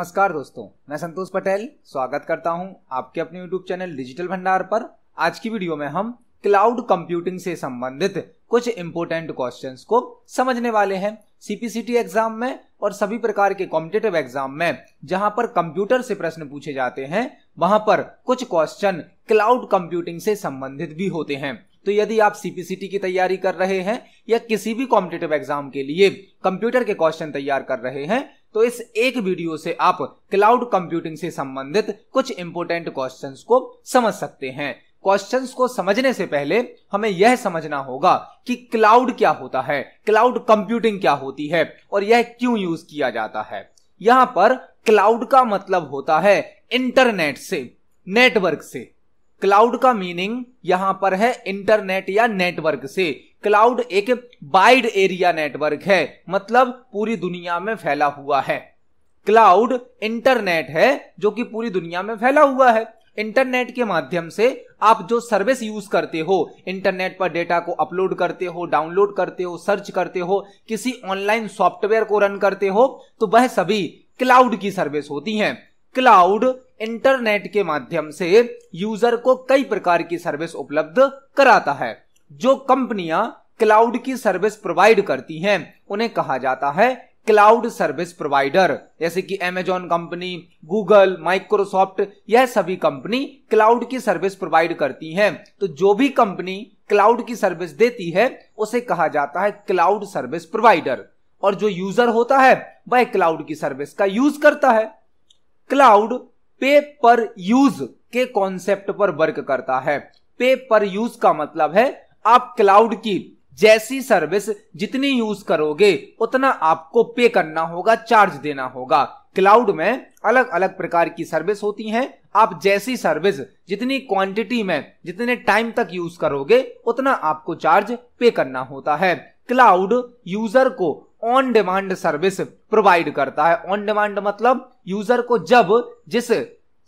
नमस्कार दोस्तों मैं संतोष पटेल स्वागत करता हूं आपके अपने YouTube चैनल डिजिटल भंडार पर आज की वीडियो में हम क्लाउड कंप्यूटिंग से संबंधित कुछ इंपोर्टेंट क्वेश्चंस को समझने वाले हैं सीपीसीटी एग्जाम में और सभी प्रकार के कॉम्पिटेटिव एग्जाम में जहां पर कंप्यूटर से प्रश्न पूछे जाते हैं वहां पर कुछ क्वेश्चन क्लाउड कंप्यूटिंग से संबंधित भी होते हैं तो यदि आप सीपीसीटी की तैयारी कर रहे हैं या किसी भी कॉम्पिटेटिव एग्जाम के लिए कंप्यूटर के क्वेश्चन तैयार कर रहे हैं तो इस एक वीडियो से आप क्लाउड कंप्यूटिंग से संबंधित कुछ इंपोर्टेंट क्वेश्चन को समझ सकते हैं क्वेश्चन को समझने से पहले हमें यह समझना होगा कि क्लाउड क्या होता है क्लाउड कंप्यूटिंग क्या होती है और यह क्यों यूज किया जाता है यहां पर क्लाउड का मतलब होता है इंटरनेट से नेटवर्क से क्लाउड का मीनिंग यहां पर है इंटरनेट या नेटवर्क से क्लाउड एक वाइड एरिया नेटवर्क है मतलब पूरी दुनिया में फैला हुआ है क्लाउड इंटरनेट है जो कि पूरी दुनिया में फैला हुआ है इंटरनेट के माध्यम से आप जो सर्विस यूज करते हो इंटरनेट पर डेटा को अपलोड करते हो डाउनलोड करते हो सर्च करते हो किसी ऑनलाइन सॉफ्टवेयर को रन करते हो तो वह सभी क्लाउड की सर्विस होती हैं क्लाउड इंटरनेट के माध्यम से यूजर को कई प्रकार की सर्विस उपलब्ध कराता है जो कंपनियां क्लाउड की सर्विस प्रोवाइड करती हैं उन्हें कहा जाता है क्लाउड सर्विस प्रोवाइडर जैसे कि एमेजॉन कंपनी गूगल माइक्रोसॉफ्ट यह सभी कंपनी क्लाउड की सर्विस प्रोवाइड करती हैं तो जो भी कंपनी क्लाउड की सर्विस देती है उसे कहा जाता है क्लाउड सर्विस प्रोवाइडर और जो यूजर होता है वह क्लाउड की सर्विस का यूज करता है क्लाउड पे पर यूज के कॉन्सेप्ट पर वर्क करता है पे पर यूज का मतलब है आप क्लाउड की जैसी सर्विस जितनी यूज करोगे उतना आपको पे करना होगा चार्ज देना होगा क्लाउड में अलग अलग प्रकार की सर्विस होती हैं आप जैसी सर्विस जितनी क्वांटिटी में जितने टाइम तक यूज करोगे उतना आपको चार्ज पे करना होता है क्लाउड यूजर को ऑन डिमांड सर्विस प्रोवाइड करता है ऑन डिमांड मतलब यूजर को जब जिस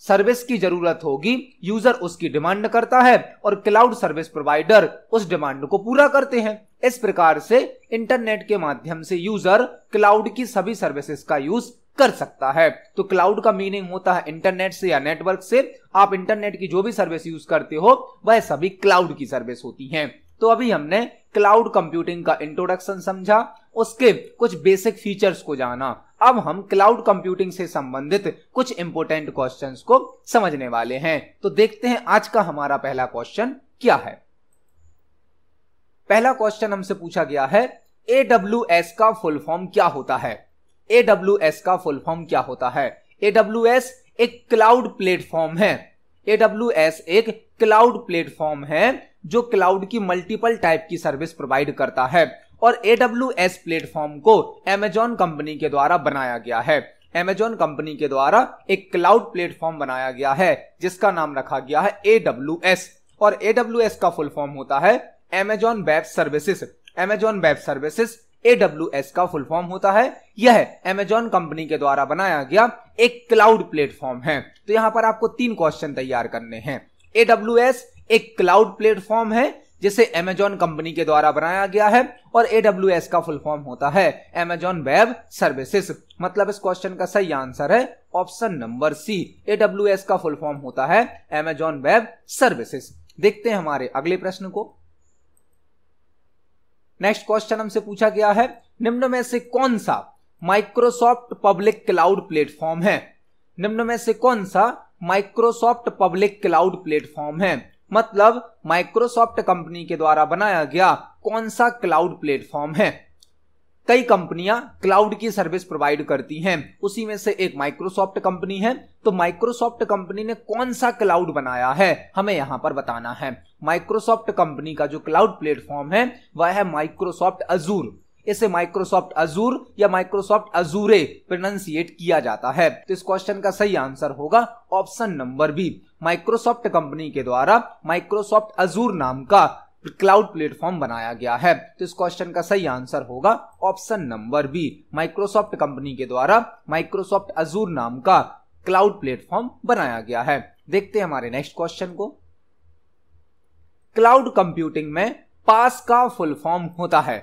सर्विस की जरूरत होगी यूजर उसकी डिमांड करता है और क्लाउड सर्विस प्रोवाइडर उस डिमांड को पूरा करते हैं इस प्रकार से इंटरनेट के माध्यम से यूजर क्लाउड की सभी सर्विसेज का यूज कर सकता है तो क्लाउड का मीनिंग होता है इंटरनेट से या नेटवर्क से आप इंटरनेट की जो भी सर्विस यूज करते हो वह सभी क्लाउड की सर्विस होती है तो अभी हमने क्लाउड कंप्यूटिंग का इंट्रोडक्शन समझा उसके कुछ बेसिक फीचर्स को जाना अब हम क्लाउड कंप्यूटिंग से संबंधित कुछ इंपोर्टेंट क्वेश्चंस को समझने वाले हैं तो देखते हैं आज का हमारा पहला क्वेश्चन क्या है पहला क्वेश्चन हमसे पूछा गया है एडब्ल्यू एस का फुल फॉर्म क्या होता है एडब्ल्यू एस का फुल फॉर्म क्या होता है एडब्ल्यू एस एक क्लाउड प्लेटफॉर्म है एडब्ल्यू एस एक क्लाउड प्लेटफॉर्म है जो क्लाउड की मल्टीपल टाइप की सर्विस प्रोवाइड करता है और ए डब्ल्यू एस प्लेटफॉर्म को एमेजॉन कंपनी के द्वारा बनाया गया है एमेजॉन कंपनी के द्वारा एक क्लाउड प्लेटफॉर्म बनाया गया है जिसका नाम रखा गया है ए डब्ल्यू एस और ए डब्ल्यू एस का फुल फॉर्म होता है Amazon web services Amazon web W S का फुल फॉर्म होता है यह एमेजॉन कंपनी के द्वारा बनाया गया एक क्लाउड प्लेटफॉर्म है तो यहाँ पर आपको तीन क्वेश्चन तैयार करने हैं एस एक क्लाउड प्लेटफॉर्म है जिसे एमेजॉन कंपनी के द्वारा बनाया गया है और एस का फुल फॉर्म होता है एमेजॉन वेब सर्विसेस मतलब इस क्वेश्चन का सही आंसर है ऑप्शन नंबर सी एस का फुल फॉर्म होता है एमेजॉन वेब सर्विसेस देखते हैं हमारे अगले प्रश्न को नेक्स्ट क्वेश्चन हमसे पूछा गया है निम्न में से कौन सा माइक्रोसॉफ्ट पब्लिक क्लाउड प्लेटफॉर्म है निम्न में से कौन सा माइक्रोसॉफ्ट पब्लिक क्लाउड प्लेटफॉर्म है मतलब माइक्रोसॉफ्ट कंपनी के द्वारा बनाया गया कौन सा क्लाउड प्लेटफॉर्म है कई कंपनियां क्लाउड की सर्विस प्रोवाइड करती हैं उसी में से एक माइक्रोसॉफ्ट कंपनी है तो माइक्रोसॉफ्ट कंपनी ने कौन सा क्लाउड बनाया है हमें यहां पर बताना है माइक्रोसॉफ्ट कंपनी का जो क्लाउड प्लेटफॉर्म है वह है माइक्रोसॉफ्ट अजूर इसे माइक्रोसॉफ्ट अजूर या माइक्रोसॉफ्ट अजूरे प्रोनाउंसिएट किया जाता है तो इस क्वेश्चन का सही आंसर होगा option number B Microsoft company के द्वारा माइक्रोसॉफ्ट अजूर नाम का क्लाउड प्लेटफॉर्म बनाया गया है तो इस क्वेश्चन का सही आंसर होगा option number B Microsoft company के द्वारा माइक्रोसॉफ्ट अजूर नाम का क्लाउड प्लेटफॉर्म बनाया गया है देखते हैं हमारे नेक्स्ट क्वेश्चन को क्लाउड कंप्यूटिंग में पास का फुल फॉर्म होता है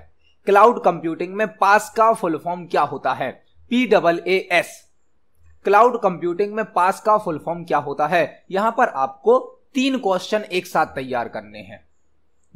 क्लाउड कंप्यूटिंग में पास का फुल फॉर्म क्या होता है P double A S cloud computing में पास का फुल फॉर्म क्या होता है यहां पर आपको तीन क्वेश्चन एक साथ तैयार करने हैं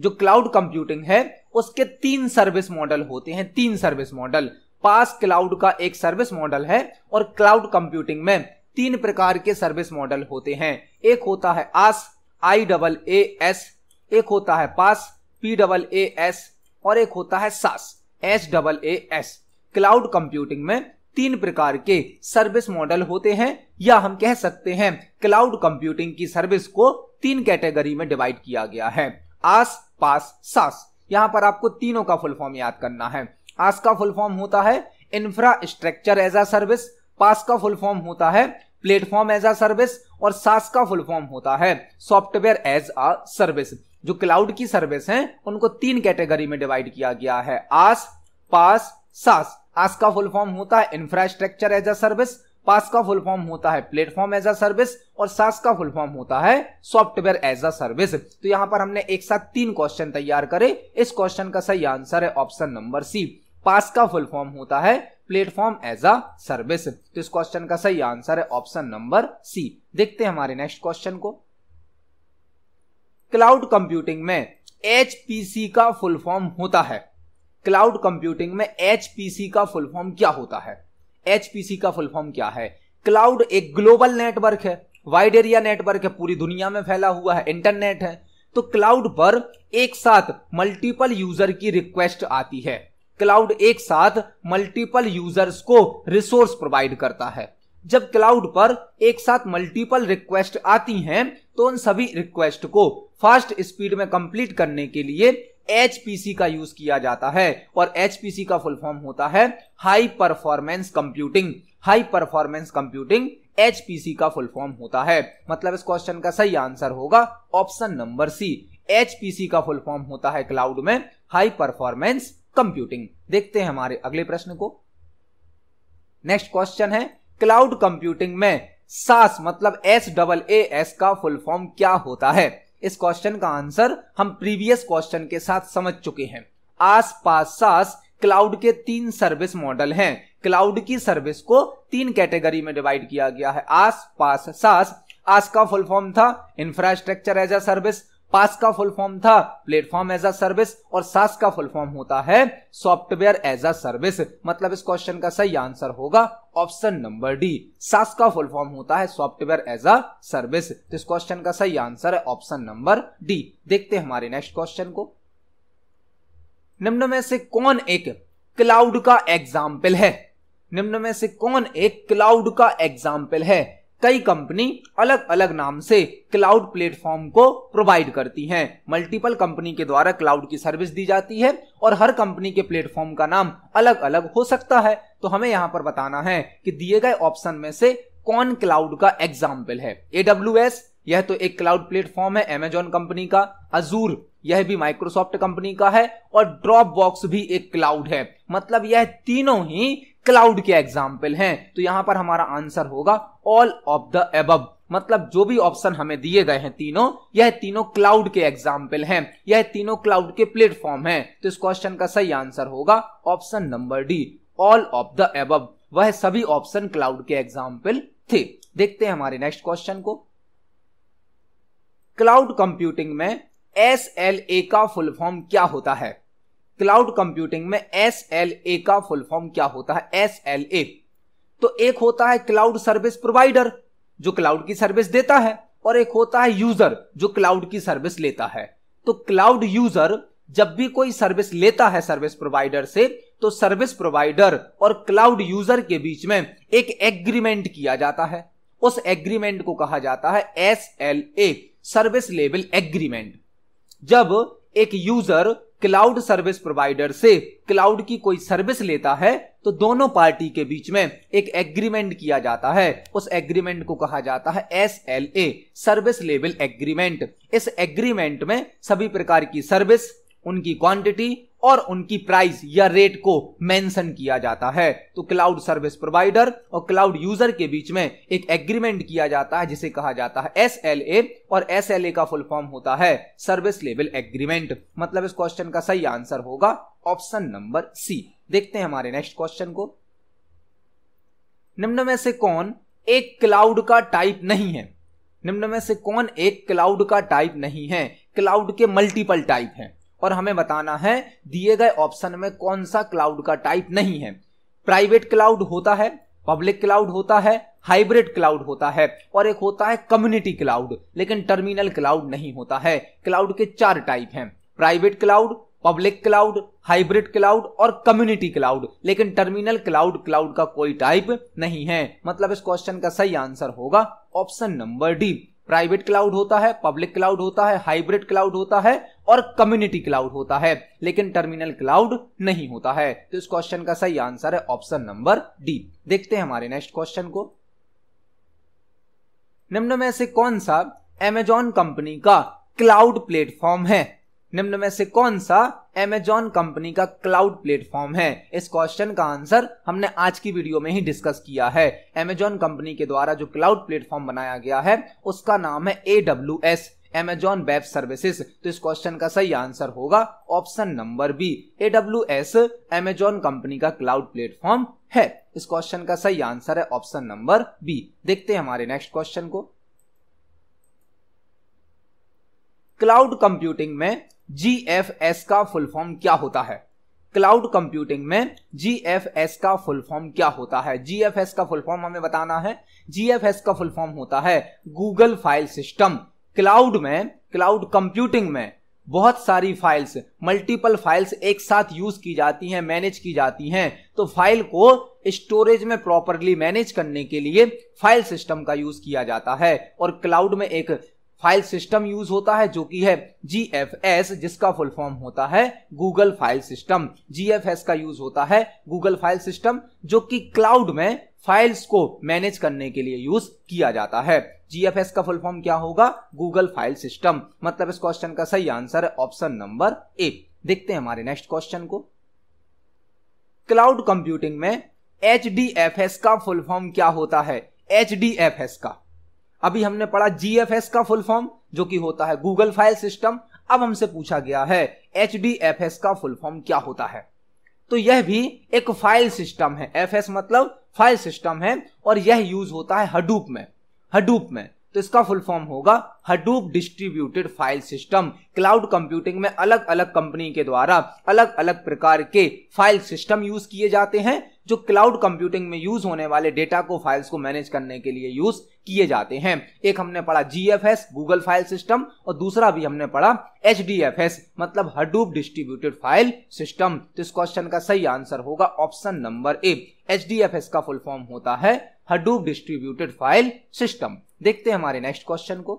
जो क्लाउड कंप्यूटिंग है उसके तीन सर्विस मॉडल होते हैं तीन सर्विस मॉडल पास क्लाउड का एक सर्विस मॉडल है और क्लाउड कंप्यूटिंग में तीन प्रकार के सर्विस मॉडल होते हैं एक होता है आस आई डबल ए एस एक होता है PaaS P double A S और एक होता है SaaS S double A S cloud computing में तीन प्रकार के सर्विस मॉडल होते हैं या हम कह सकते हैं क्लाउड कंप्यूटिंग की सर्विस को तीन कैटेगरी में डिवाइड किया गया है आस पास सास यहाँ पर आपको तीनों का फुल फॉर्म याद करना है आस का फुल फॉर्म होता है infrastructure as a service PaaS का फुल फॉर्म होता है प्लेटफॉर्म एज अ सर्विस और सास का फुल फॉर्म होता है सॉफ्टवेयर एज अ सर्विस जो क्लाउड की सर्विस हैं उनको तीन कैटेगरी में डिवाइड किया गया है आस पास सास आस का फुल फॉर्म होता है infrastructure as a service PaaS का फुल फॉर्म होता है प्लेटफॉर्म एज अ सर्विस और सास का फुल फॉर्म होता है सॉफ्टवेयर एज अ सर्विस तो यहां पर हमने एक साथ तीन क्वेश्चन तैयार करे इस क्वेश्चन का सही आंसर है ऑप्शन नंबर सी पास का फुल फॉर्म होता है प्लेटफॉर्म एज अ सर्विस तो इस क्वेश्चन का सही आंसर है ऑप्शन नंबर सी देखते हैं हमारे नेक्स्ट क्वेश्चन को क्लाउड कंप्यूटिंग में एच का फुल फॉर्म होता है क्लाउड कंप्यूटिंग में एच का फुल फॉर्म क्या होता है एच का फुल फॉर्म क्या है क्लाउड एक ग्लोबल नेटवर्क है वाइड एरिया नेटवर्क है पूरी दुनिया में फैला हुआ है इंटरनेट है तो क्लाउड पर एक साथ मल्टीपल यूजर की रिक्वेस्ट आती है क्लाउड एक साथ मल्टीपल यूजर्स को रिसोर्स प्रोवाइड करता है जब क्लाउड पर एक साथ मल्टीपल रिक्वेस्ट आती हैं तो उन सभी रिक्वेस्ट को फास्ट स्पीड में कंप्लीट करने के लिए एच का यूज किया जाता है और एच का फुल फॉर्म होता है high performance computing high performance computing H का फुल फॉर्म होता है मतलब इस क्वेश्चन का सही आंसर होगा ऑप्शन नंबर सी एच का फुल फॉर्म होता है क्लाउड में हाई परफॉर्मेंस कंप्यूटिंग देखते हैं हमारे अगले प्रश्न को नेक्स्ट क्वेश्चन है क्लाउड कंप्यूटिंग में सास मतलब एस डबल ए एस का फुल फॉर्म क्या होता है इस क्वेश्चन का आंसर हम प्रीवियस क्वेश्चन के साथ समझ चुके हैं आस पास सास क्लाउड के तीन सर्विस मॉडल हैं क्लाउड की सर्विस को तीन कैटेगरी में डिवाइड किया गया है आस पास सास आस का फुल फॉर्म था infrastructure as a service PaaS का फुल फॉर्म था प्लेटफॉर्म एज अ सर्विस और सास का फुल फॉर्म होता है सॉफ्टवेयर एज अ सर्विस मतलब इस क्वेश्चन का सही आंसर होगा ऑप्शन नंबर डी सास का फुल फॉर्म होता है सॉफ्टवेयर एज अ सर्विस तो इस क्वेश्चन का सही आंसर है ऑप्शन नंबर डी देखते हैं हमारे नेक्स्ट क्वेश्चन को निम्न में से कौन एक क्लाउड का एग्जाम्पल है निम्न में से कौन एक क्लाउड का एग्जाम्पल है कई कंपनी अलग अलग नाम से क्लाउड प्लेटफॉर्म को प्रोवाइड करती हैं मल्टीपल कंपनी के द्वारा क्लाउड की सर्विस दी जाती है और हर कंपनी के प्लेटफॉर्म का नाम अलग अलग हो सकता है तो हमें यहाँ पर बताना है कि दिए गए ऑप्शन में से कौन क्लाउड का एग्जाम्पल है एडब्ल्यू एस यह तो एक क्लाउड प्लेटफॉर्म है एमेजॉन कंपनी का अजूर यह भी माइक्रोसॉफ्ट कंपनी का है और ड्रॉप बॉक्स भी एक क्लाउड है मतलब यह तीनों ही क्लाउड के एग्जाम्पल हैं तो यहां पर हमारा आंसर होगा ऑल ऑफ द एब मतलब जो भी ऑप्शन हमें दिए गए हैं तीनों यह तीनों क्लाउड के एग्जाम्पल हैं यह तीनों क्लाउड के प्लेटफॉर्म हैं तो इस क्वेश्चन का सही आंसर होगा option number D all of the above वह सभी ऑप्शन क्लाउड के एग्जाम्पल थे देखते हैं हमारे नेक्स्ट क्वेश्चन को क्लाउड कंप्यूटिंग में एस एल ए का फुल फॉर्म क्या होता है क्लाउड कंप्यूटिंग में एस एल ए का फुल फॉर्म क्या होता है एस एल ए तो एक होता है क्लाउड सर्विस प्रोवाइडर जो क्लाउड की सर्विस देता है और एक होता है यूजर जो क्लाउड की सर्विस लेता है तो क्लाउड यूजर जब भी कोई सर्विस लेता है सर्विस प्रोवाइडर से तो सर्विस प्रोवाइडर और क्लाउड यूजर के बीच में एक एग्रीमेंट किया जाता है उस एग्रीमेंट को कहा जाता है S L A service level agreement जब एक यूजर क्लाउड सर्विस प्रोवाइडर से क्लाउड की कोई सर्विस लेता है तो दोनों पार्टी के बीच में एक एग्रीमेंट किया जाता है उस एग्रीमेंट को कहा जाता है S L A service level agreement इस एग्रीमेंट में सभी प्रकार की सर्विस उनकी क्वांटिटी और उनकी प्राइस या रेट को मेंशन किया जाता है तो क्लाउड सर्विस प्रोवाइडर और क्लाउड यूजर के बीच में एक एग्रीमेंट किया जाता है जिसे कहा जाता है एस और एस का फुल फॉर्म होता है सर्विस लेवल एग्रीमेंट मतलब इस क्वेश्चन का सही आंसर होगा ऑप्शन नंबर सी देखते हैं हमारे नेक्स्ट क्वेश्चन को निम्न में से कौन एक क्लाउड का टाइप नहीं है निम्न में से कौन एक क्लाउड का टाइप नहीं है क्लाउड के मल्टीपल टाइप हैं और हमें बताना है दिए गए ऑप्शन में कौन सा क्लाउड का टाइप नहीं है प्राइवेट क्लाउड होता है पब्लिक क्लाउड होता है हाइब्रिड क्लाउड होता है और एक होता है कम्युनिटी क्लाउड लेकिन टर्मिनल क्लाउड नहीं होता है क्लाउड के चार टाइप हैं private cloud public cloud hybrid cloud और कम्युनिटी क्लाउड लेकिन टर्मिनल क्लाउड क्लाउड का कोई टाइप नहीं है मतलब इस क्वेश्चन का सही आंसर होगा option number D private cloud होता है पब्लिक क्लाउड होता है हाइब्रिड क्लाउड होता है और कम्युनिटी क्लाउड होता है लेकिन टर्मिनल क्लाउड नहीं होता है तो इस क्वेश्चन का सही आंसर है ऑप्शन नंबर डी देखते हैं हमारे नेक्स्ट क्वेश्चन को निम्न में से कौन सा एमेजॉन कंपनी का क्लाउड प्लेटफॉर्म है निम्न में से कौन सा एमेजॉन कंपनी का क्लाउड प्लेटफॉर्म है इस क्वेश्चन का आंसर हमने आज की वीडियो में ही डिस्कस किया है एमेजॉन कंपनी के द्वारा जो क्लाउड प्लेटफॉर्म बनाया गया है उसका नाम है A W S Amazon web services तो इस क्वेश्चन का सही आंसर होगा option number B A W S Amazon company का क्लाउड प्लेटफॉर्म है इस क्वेश्चन का सही आंसर है ऑप्शन नंबर बी देखते हैं हमारे नेक्स्ट क्वेश्चन को क्लाउड कंप्यूटिंग में जी एफ एस का फुल फॉर्म क्या होता है क्लाउड कंप्यूटिंग में जी एफ एस का फुल फॉर्म क्या होता है जी एफ एस का फुल फॉर्म हमें बताना है जी एफ एस का फुल फॉर्म होता है गूगल फाइल सिस्टम क्लाउड में क्लाउड कंप्यूटिंग में बहुत सारी फाइल्स मल्टीपल फाइल्स एक साथ यूज की जाती हैं मैनेज की जाती हैं तो फाइल को स्टोरेज में प्रॉपरली मैनेज करने के लिए फाइल सिस्टम का यूज किया जाता है और क्लाउड में एक फाइल सिस्टम यूज होता है जो कि है जी जिसका फुल फॉर्म होता है गूगल फाइल सिस्टम जी का यूज होता है गूगल फाइल सिस्टम जो कि क्लाउड में फाइल्स को मैनेज करने के लिए यूज किया जाता है एस का फुल फॉर्म क्या होगा गूगल फाइल सिस्टम मतलब इस क्वेश्चन का सही आंसर है ऑप्शन नंबर ए देखते हैं हमारे नेक्स्ट क्वेश्चन को क्लाउड कंप्यूटिंग में एच का फुल फॉर्म क्या होता है एच का अभी हमने पढ़ा जीएफएस का फुल फॉर्म जो कि होता है गूगल फाइल सिस्टम अब हमसे पूछा गया है एच का फुल फॉर्म क्या होता है तो यह भी एक फाइल सिस्टम है एफ मतलब फाइल सिस्टम है और यह यूज होता है हडूप में हडूप में तो इसका फुल फॉर्म होगा Hadoop distributed file system cloud computing में अलग अलग कंपनी के द्वारा अलग अलग प्रकार के फाइल सिस्टम यूज किए जाते हैं जो क्लाउड कंप्यूटिंग में यूज होने वाले डेटा को फाइल्स को मैनेज करने के लिए यूज किए जाते हैं एक हमने पढ़ा एस गूगल फाइल सिस्टम और दूसरा भी हमने पढ़ा एच डी एफ एस मतलब हडूप डिस्ट्रीब्यूटेड फाइल सिस्टम तो इस क्वेश्चन का सही आंसर होगा ऑप्शन नंबर ए एच का फुल फॉर्म होता है हडूप डिस्ट्रीब्यूटेड फाइल सिस्टम देखते हैं हमारे नेक्स्ट क्वेश्चन को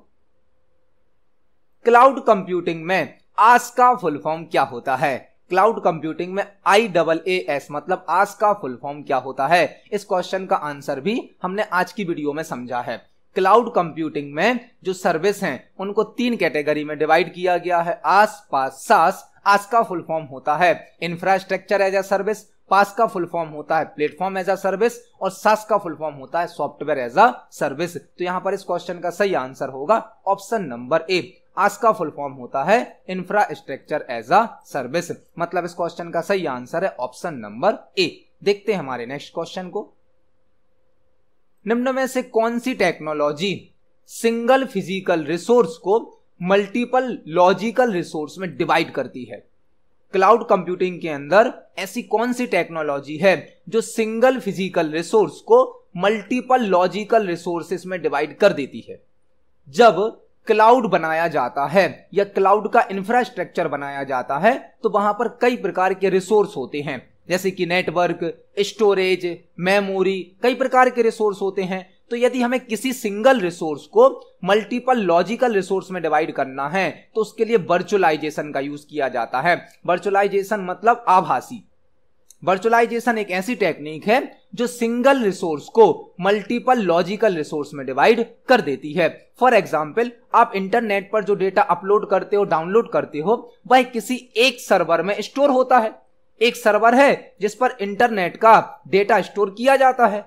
क्लाउड कंप्यूटिंग में आस का फुल फॉर्म क्या होता है क्लाउड कंप्यूटिंग में आई डबल ए एस मतलब आज का फुल फॉर्म क्या होता है इस क्वेश्चन का आंसर भी हमने आज की वीडियो में समझा है क्लाउड कंप्यूटिंग में जो सर्विस हैं उनको तीन कैटेगरी में डिवाइड किया गया है आस पास सास आज का फुल फॉर्म होता है infrastructure as a service PaaS का फुल फॉर्म होता है प्लेटफॉर्म एज अ सर्विस और सास का फुल फॉर्म होता है सॉफ्टवेयर एज अ सर्विस तो यहां पर इस क्वेश्चन का सही आंसर होगा ऑप्शन नंबर ए आस का फुल फॉर्म होता है इंफ्रास्ट्रक्चर एज अ सर्विस मतलब इस क्वेश्चन का सही आंसर है ऑप्शन नंबर ए देखते हैं हमारे नेक्स्ट क्वेश्चन को निम्न में से कौन सी टेक्नोलॉजी सिंगल फिजिकल रिसोर्स को मल्टीपल लॉजिकल रिसोर्स में डिवाइड करती है क्लाउड कंप्यूटिंग के अंदर ऐसी कौन सी टेक्नोलॉजी है जो सिंगल फिजिकल रिसोर्स को मल्टीपल लॉजिकल रिसोर्सेस में डिवाइड कर देती है जब क्लाउड बनाया जाता है या क्लाउड का इंफ्रास्ट्रक्चर बनाया जाता है तो वहां पर कई प्रकार के रिसोर्स होते हैं जैसे कि नेटवर्क स्टोरेज मेमोरी कई प्रकार के रिसोर्स होते हैं तो यदि हमें किसी सिंगल रिसोर्स को मल्टीपल लॉजिकल रिसोर्स में डिवाइड करना है तो उसके लिए वर्चुअलाइजेशन का यूज किया जाता है वर्चुअलाइजेशन मतलब आभासी वर्चुअलाइजेशन एक ऐसी टेक्निक है जो सिंगल रिसोर्स को मल्टीपल लॉजिकल रिसोर्स में डिवाइड कर देती है फॉर एग्जाम्पल आप इंटरनेट पर जो डेटा अपलोड करते हो डाउनलोड करते हो वह किसी एक सर्वर में स्टोर होता है एक सर्वर है जिस पर इंटरनेट का डेटा स्टोर किया जाता है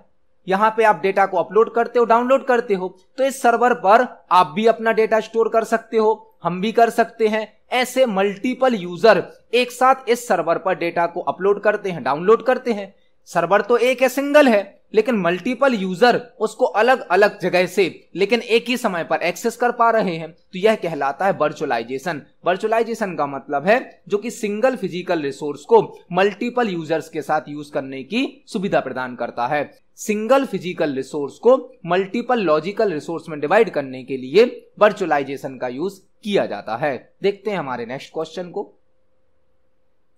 यहाँ पे आप डेटा को अपलोड करते हो डाउनलोड करते हो तो इस सर्वर पर आप भी अपना डेटा स्टोर कर सकते हो हम भी कर सकते हैं ऐसे मल्टीपल यूजर एक साथ इस सर्वर पर डेटा को अपलोड करते हैं डाउनलोड करते हैं सर्वर तो एक है सिंगल है लेकिन मल्टीपल यूजर उसको अलग अलग जगह से लेकिन एक ही समय पर एक्सेस कर पा रहे हैं तो यह कहलाता है वर्चुअलाइजेशन वर्चुअलाइजेशन का मतलब है जो कि सिंगल फिजिकल रिसोर्स को मल्टीपल यूजर्स के साथ यूज करने की सुविधा प्रदान करता है सिंगल फिजिकल रिसोर्स को मल्टीपल लॉजिकल रिसोर्स में डिवाइड करने के लिए वर्चुअलाइजेशन का यूज किया जाता है देखते हैं हमारे नेक्स्ट क्वेश्चन को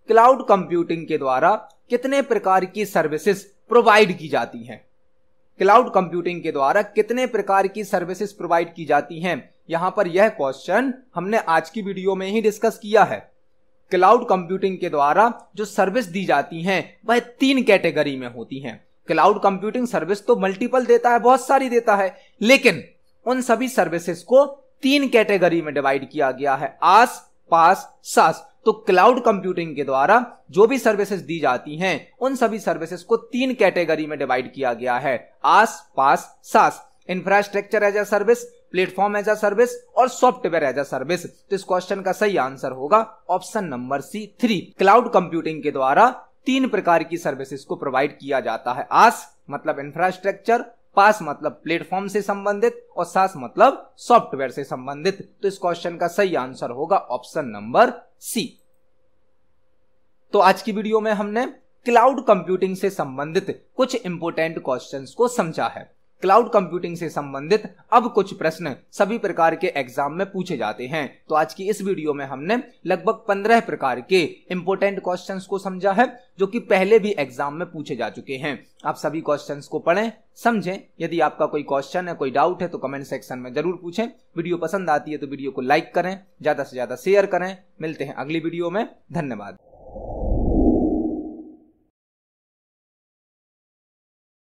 क्लाउड कंप्यूटिंग के द्वारा कितने प्रकार की सर्विसेज प्रोवाइड की जाती हैं क्लाउड कंप्यूटिंग के द्वारा कितने प्रकार की सर्विसेज प्रोवाइड की जाती हैं यहां पर यह क्वेश्चन हमने आज की वीडियो में ही डिस्कस किया है क्लाउड कंप्यूटिंग के द्वारा जो सर्विस दी जाती हैं वह तीन कैटेगरी में होती हैं क्लाउड कंप्यूटिंग सर्विस तो मल्टीपल देता है बहुत सारी देता है लेकिन उन सभी सर्विसेज को तीन कैटेगरी में डिवाइड किया गया है आस पास सास तो क्लाउड कंप्यूटिंग के द्वारा जो भी सर्विसेज दी जाती हैं उन सभी सर्विसेज को तीन कैटेगरी में डिवाइड किया गया है IaaS PaaS SaaS infrastructure as a service platform as a service और सॉफ्टवेयर एज अ सर्विस तो इस क्वेश्चन का सही आंसर होगा option number C three cloud computing के द्वारा तीन प्रकार की सर्विसेज को प्रोवाइड किया जाता है आस मतलब इंफ्रास्ट्रक्चर पास मतलब प्लेटफॉर्म से संबंधित और सास मतलब सॉफ्टवेयर से संबंधित तो इस क्वेश्चन का सही आंसर होगा ऑप्शन नंबर सी तो आज की वीडियो में हमने क्लाउड कंप्यूटिंग से संबंधित कुछ इंपोर्टेंट क्वेश्चंस को समझा है क्लाउड कंप्यूटिंग से संबंधित अब कुछ प्रश्न सभी प्रकार के एग्जाम में पूछे जाते हैं तो आज की इस वीडियो में हमने लगभग पंद्रह प्रकार के इंपोर्टेंट क्वेश्चंस को समझा है जो कि पहले भी एग्जाम में पूछे जा चुके हैं आप सभी क्वेश्चंस को पढ़ें समझें यदि आपका कोई क्वेश्चन है कोई डाउट है तो कमेंट सेक्शन में जरूर पूछें वीडियो पसंद आती है तो वीडियो को लाइक करें ज्यादा से ज्यादा शेयर करें मिलते हैं अगली वीडियो में धन्यवाद